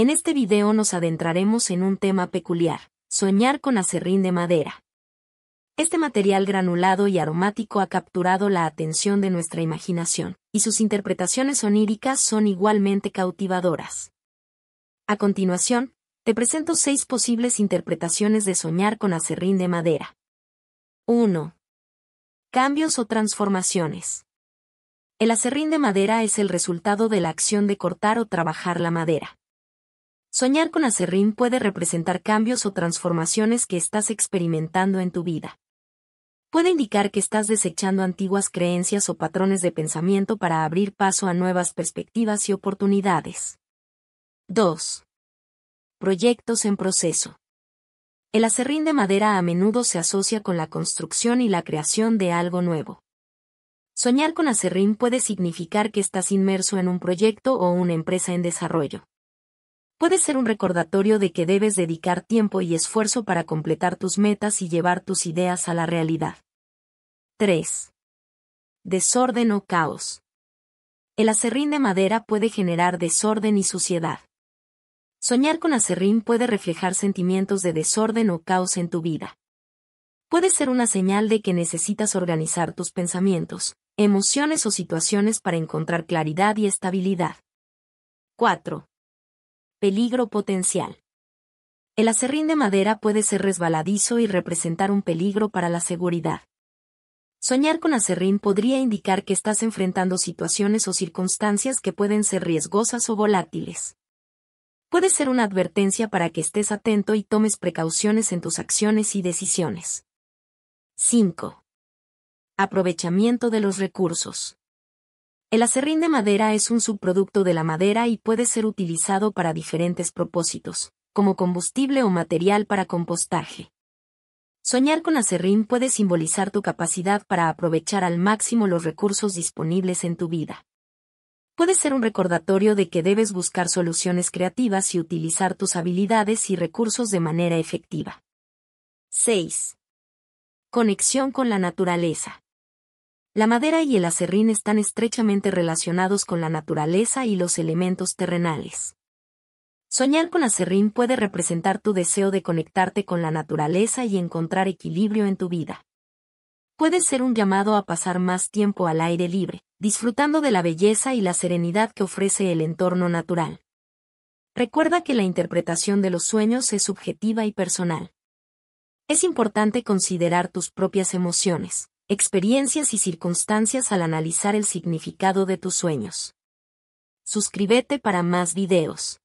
En este video nos adentraremos en un tema peculiar, soñar con acerrín de madera. Este material granulado y aromático ha capturado la atención de nuestra imaginación, y sus interpretaciones oníricas son igualmente cautivadoras. A continuación, te presento seis posibles interpretaciones de soñar con acerrín de madera. 1. Cambios o transformaciones. El acerrín de madera es el resultado de la acción de cortar o trabajar la madera Soñar con acerrín puede representar cambios o transformaciones que estás experimentando en tu vida. Puede indicar que estás desechando antiguas creencias o patrones de pensamiento para abrir paso a nuevas perspectivas y oportunidades. 2. Proyectos en proceso. El acerrín de madera a menudo se asocia con la construcción y la creación de algo nuevo. Soñar con acerrín puede significar que estás inmerso en un proyecto o una empresa en desarrollo puede ser un recordatorio de que debes dedicar tiempo y esfuerzo para completar tus metas y llevar tus ideas a la realidad. 3. Desorden o caos. El acerrín de madera puede generar desorden y suciedad. Soñar con acerrín puede reflejar sentimientos de desorden o caos en tu vida. Puede ser una señal de que necesitas organizar tus pensamientos, emociones o situaciones para encontrar claridad y estabilidad. 4. Peligro potencial. El acerrín de madera puede ser resbaladizo y representar un peligro para la seguridad. Soñar con acerrín podría indicar que estás enfrentando situaciones o circunstancias que pueden ser riesgosas o volátiles. Puede ser una advertencia para que estés atento y tomes precauciones en tus acciones y decisiones. 5. Aprovechamiento de los recursos. El acerrín de madera es un subproducto de la madera y puede ser utilizado para diferentes propósitos, como combustible o material para compostaje. Soñar con acerrín puede simbolizar tu capacidad para aprovechar al máximo los recursos disponibles en tu vida. Puede ser un recordatorio de que debes buscar soluciones creativas y utilizar tus habilidades y recursos de manera efectiva. 6. Conexión con la naturaleza. La madera y el acerrín están estrechamente relacionados con la naturaleza y los elementos terrenales. Soñar con acerrín puede representar tu deseo de conectarte con la naturaleza y encontrar equilibrio en tu vida. Puede ser un llamado a pasar más tiempo al aire libre, disfrutando de la belleza y la serenidad que ofrece el entorno natural. Recuerda que la interpretación de los sueños es subjetiva y personal. Es importante considerar tus propias emociones, experiencias y circunstancias al analizar el significado de tus sueños. Suscríbete para más videos.